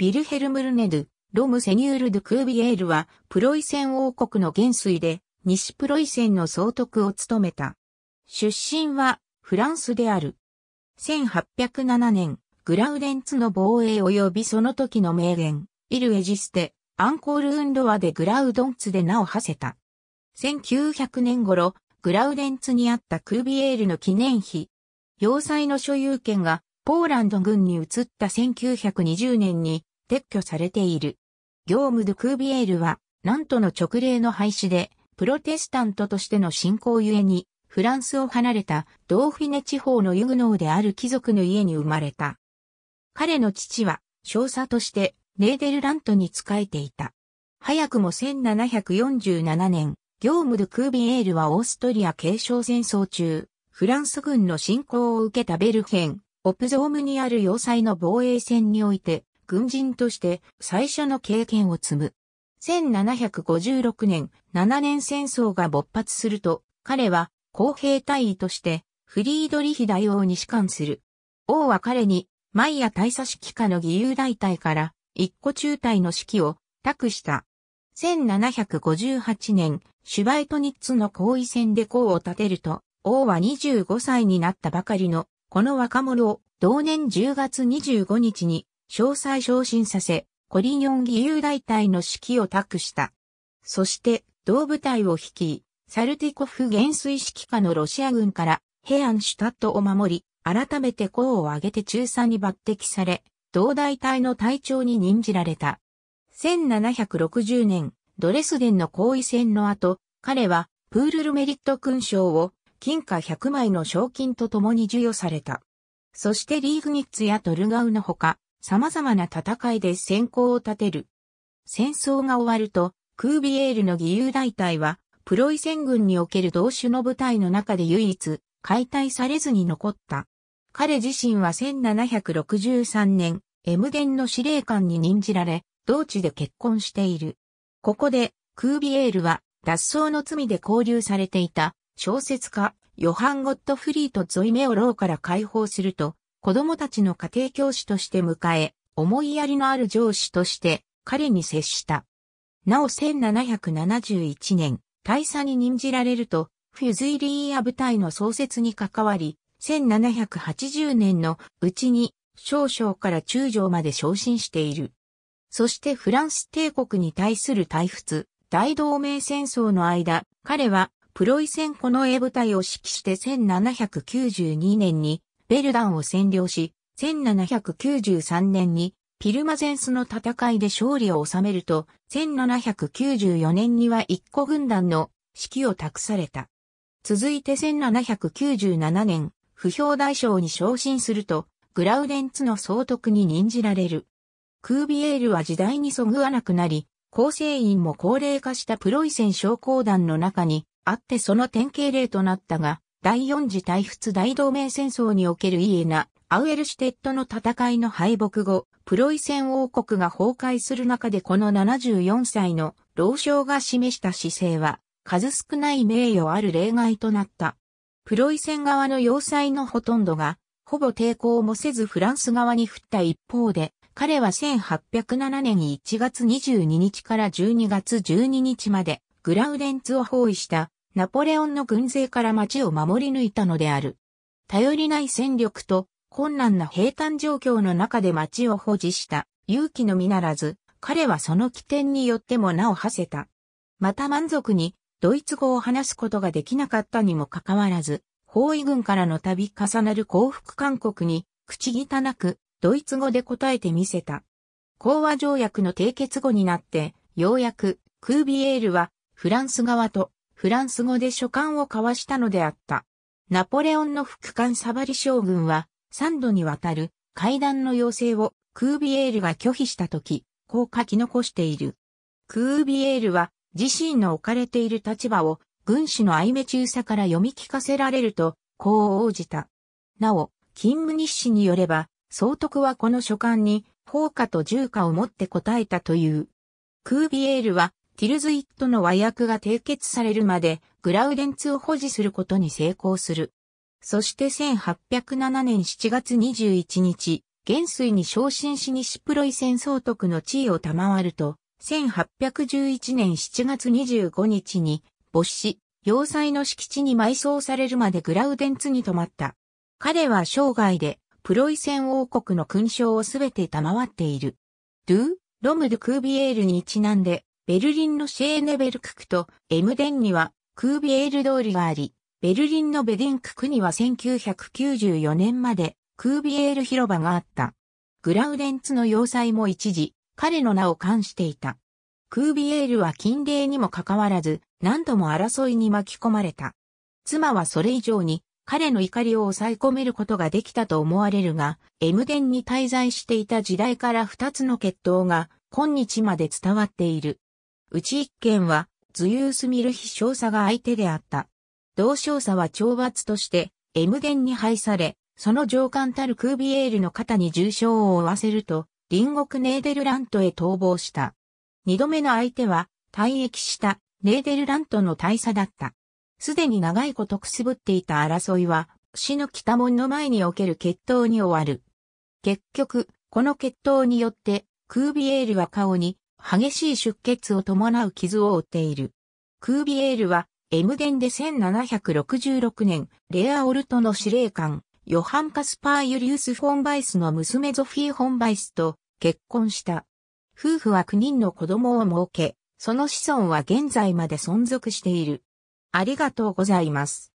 ビルヘルムルネドロム・セニュール・ドゥ・クービエールは、プロイセン王国の元帥で、西プロイセンの総督を務めた。出身は、フランスである。1807年、グラウデンツの防衛及びその時の名言、イル・エジステ、アンコール・ウンドアでグラウドンツで名を馳せた。1900年頃、グラウデンツにあったクービエールの記念碑。要塞の所有権が、ポーランド軍に移った1920年に、撤去されている。業務ドクービエールは、なんとの直令の廃止で、プロテスタントとしての信仰ゆえに、フランスを離れたドーフィネ地方のユグノーである貴族の家に生まれた。彼の父は少佐としてネーデルラントに仕えていた。早くも1747年、業務ドクービエールはオーストリア継承戦争中、フランス軍の侵攻を受けたベルヘン、オプゾームにある要塞の防衛戦において、軍人として最初の経験を積む。1756年、7年戦争が勃発すると、彼は公平隊尉としてフリードリヒ大王に士官する。王は彼に、マイヤ大佐指揮下の義勇大隊から一個中隊の指揮を託した。1758年、シュバイトニッツの後位戦で功を立てると、王は25歳になったばかりの、この若者を同年10月25日に詳細昇進させ、コリニョン義勇大隊の指揮を託した。そして、同部隊を率い、サルティコフ元帥指揮下のロシア軍から、ヘアンシュタットを守り、改めて功を挙げて中佐に抜擢され、同大隊の隊長に任じられた。1760年、ドレスデンの行為戦の後、彼は、プールルメリット勲章を、金貨100枚の賞金と共に授与された。そしてリーグニッツやトルガウのほか、様々な戦いで先行を立てる。戦争が終わると、クービエールの義勇大隊は、プロイセン軍における同種の部隊の中で唯一、解体されずに残った。彼自身は1763年、エムデンの司令官に任じられ、同地で結婚している。ここで、クービエールは、脱走の罪で拘留されていた、小説家、ヨハン・ゴットフリーとゾイメオローから解放すると、子供たちの家庭教師として迎え、思いやりのある上司として彼に接した。なお1771年、大佐に任じられると、フュズイリーア部隊の創設に関わり、1780年のうちに少将から中将まで昇進している。そしてフランス帝国に対する退仏、大同盟戦争の間、彼はプロイセンコの英部隊を指揮して1792年にベルダンを占領し、1793年にピルマゼンスの戦いで勝利を収めると、1794年には一個軍団の指揮を託された。続いて1797年、不評大将に昇進すると、グラウデンツの総督に任じられる。クービエールは時代にそぐわなくなり、構成員も高齢化したプロイセン商工団の中にあってその典型例となったが、第四次大仏大同盟戦争におけるイエナ、アウエルシテッドの戦いの敗北後、プロイセン王国が崩壊する中でこの74歳の老将が示した姿勢は、数少ない名誉ある例外となった。プロイセン側の要塞のほとんどが、ほぼ抵抗もせずフランス側に降った一方で、彼は1807年1月22日から12月12日まで、グラウデンツを包囲したナポレオンの軍勢から町を守り抜いたのである。頼りない戦力と困難な平坦状況の中で町を保持した勇気のみならず、彼はその起点によっても名を馳せた。また満足にドイツ語を話すことができなかったにもかかわらず、包囲軍からの度重なる降伏勧告に、口汚く、ドイツ語で答えてみせた。講和条約の締結後になって、ようやく、クービエールは、フランス側とフランス語で書簡を交わしたのであった。ナポレオンの副官サバリ将軍は、三度にわたる会談の要請をクービエールが拒否したとき、こう書き残している。クービエールは自身の置かれている立場を軍師の愛目中佐から読み聞かせられると、こう応じた。なお、勤務日誌によれば、総督はこの書簡に、砲火と銃火を持って答えたという。クービエールは、ティルズイットの和訳が締結されるまでグラウデンツを保持することに成功する。そして1807年7月21日、元帥に昇進し西プロイセン総督の地位を賜ると、1811年7月25日に没死、要塞の敷地に埋葬されるまでグラウデンツに泊まった。彼は生涯でプロイセン王国の勲章をすべて賜っている。ドゥ・ロム・ドゥ・クービエールにちなんで、ベルリンのシェーネベルク区とエムデンにはクービエール通りがあり、ベルリンのベデンク区には1994年までクービエール広場があった。グラウデンツの要塞も一時、彼の名を冠していた。クービエールは禁令にもかかわらず、何度も争いに巻き込まれた。妻はそれ以上に、彼の怒りを抑え込めることができたと思われるが、エムデンに滞在していた時代から二つの血統が、今日まで伝わっている。うち一件は、ズユースミルヒ少佐が相手であった。同少佐は懲罰として、エムデンに配され、その上官たるクービエールの肩に重傷を負わせると、隣国ネーデルラントへ逃亡した。二度目の相手は、退役したネーデルラントの大佐だった。すでに長いことくすぶっていた争いは、死の北門の前における決闘に終わる。結局、この決闘によって、クービエールは顔に激しい出血を伴う傷を負っている。クービエールは、エムデンで1766年、レアオルトの司令官、ヨハン・カスパー・ユリウス・フォン・バイスの娘ゾフィー・フォン・バイスと結婚した。夫婦は9人の子供を設け、その子孫は現在まで存続している。ありがとうございます。